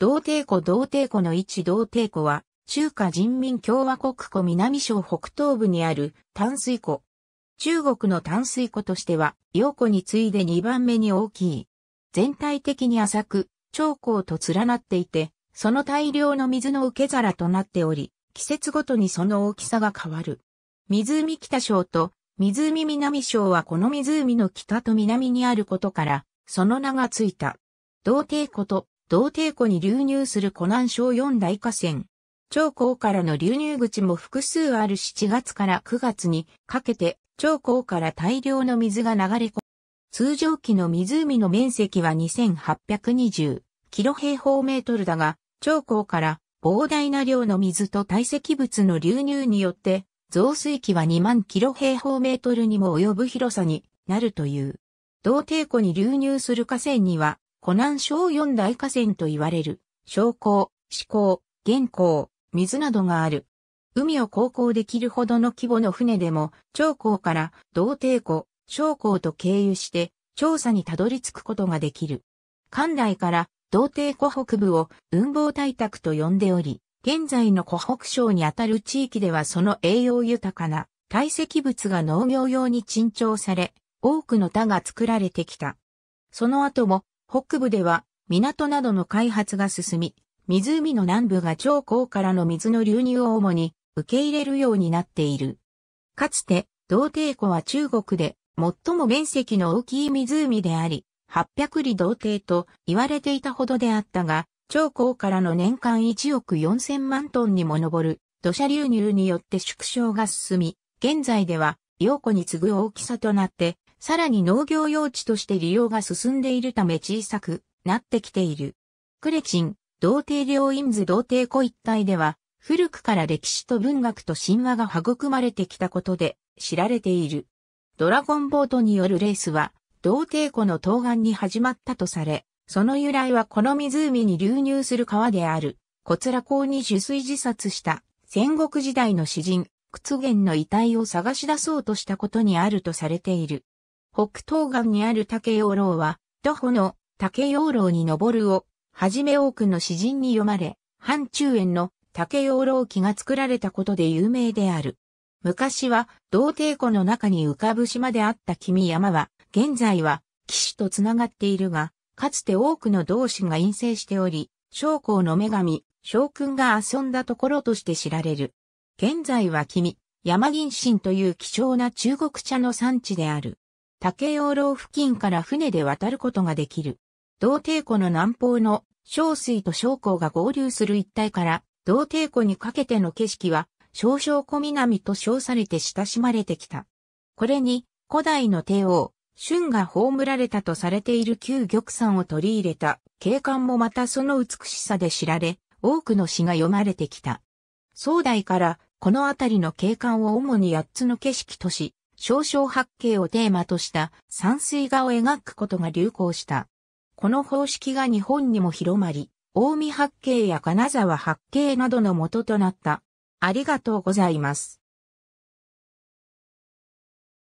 同帝湖同帝湖の位置同帝湖は、中華人民共和国湖南省北東部にある淡水湖。中国の淡水湖としては、陽湖に次いで2番目に大きい。全体的に浅く、長江と連なっていて、その大量の水の受け皿となっており、季節ごとにその大きさが変わる。湖北省と湖南省はこの湖の北と南にあることから、その名がついた。同帝湖と同定湖に流入する湖南省四大河川。長江からの流入口も複数ある7月から9月にかけて長江から大量の水が流れ込む。通常期の湖の面積は2820キロ平方メートルだが、長江から膨大な量の水と堆積物の流入によって、増水期は2万キロ平方メートルにも及ぶ広さになるという。同定湖に流入する河川には、湖南省四大河川と言われる、昇降、思考、原降、水などがある。海を航行できるほどの規模の船でも、長江から道帝湖、昇港と経由して、調査にたどり着くことができる。関内から道帝湖北部を雲防大宅と呼んでおり、現在の湖北省にあたる地域ではその栄養豊かな堆積物が農業用に珍重され、多くの田が作られてきた。その後も北部では港などの開発が進み、湖の南部が長江からの水の流入を主に受け入れるようになっている。かつて、道帝湖は中国で最も面積の大きい湖であり、800里道帝と言われていたほどであったが、長江からの年間1億4000万トンにも上る土砂流入によって縮小が進み、現在では、陽湖に次ぐ大きさとなってさらに農業用地として利用が進んでいるため小さくなってきている。クレチン、童貞領院図童貞湖一帯では、古くから歴史と文学と神話が育まれてきたことで知られている。ドラゴンボートによるレースは、童貞湖の東岸に始まったとされ、その由来はこの湖に流入する川である、小倉港に受水自殺した戦国時代の詩人、屈原の遺体を探し出そうとしたことにあるとされている。北東岸にある竹養老は、徒歩の竹養老に登るを、はじめ多くの詩人に読まれ、半中園の竹養老記が作られたことで有名である。昔は、道帝湖の中に浮かぶ島であった君山は、現在は、騎士と繋がっているが、かつて多くの同志が陰性しており、将校の女神、将君が遊んだところとして知られる。現在は君、山銀神という貴重な中国茶の産地である。竹養老付近から船で渡ることができる。道帝湖の南方の小水と小港が合流する一帯から、道帝湖にかけての景色は、小小湖南と称されて親しまれてきた。これに、古代の帝王、春が葬られたとされている旧玉山を取り入れた景観もまたその美しさで知られ、多くの詩が読まれてきた。壮大からこの辺りの景観を主に八つの景色とし、少々発景をテーマとした山水画を描くことが流行した。この方式が日本にも広まり、大見八景や金沢八景などの元となった。ありがとうございます。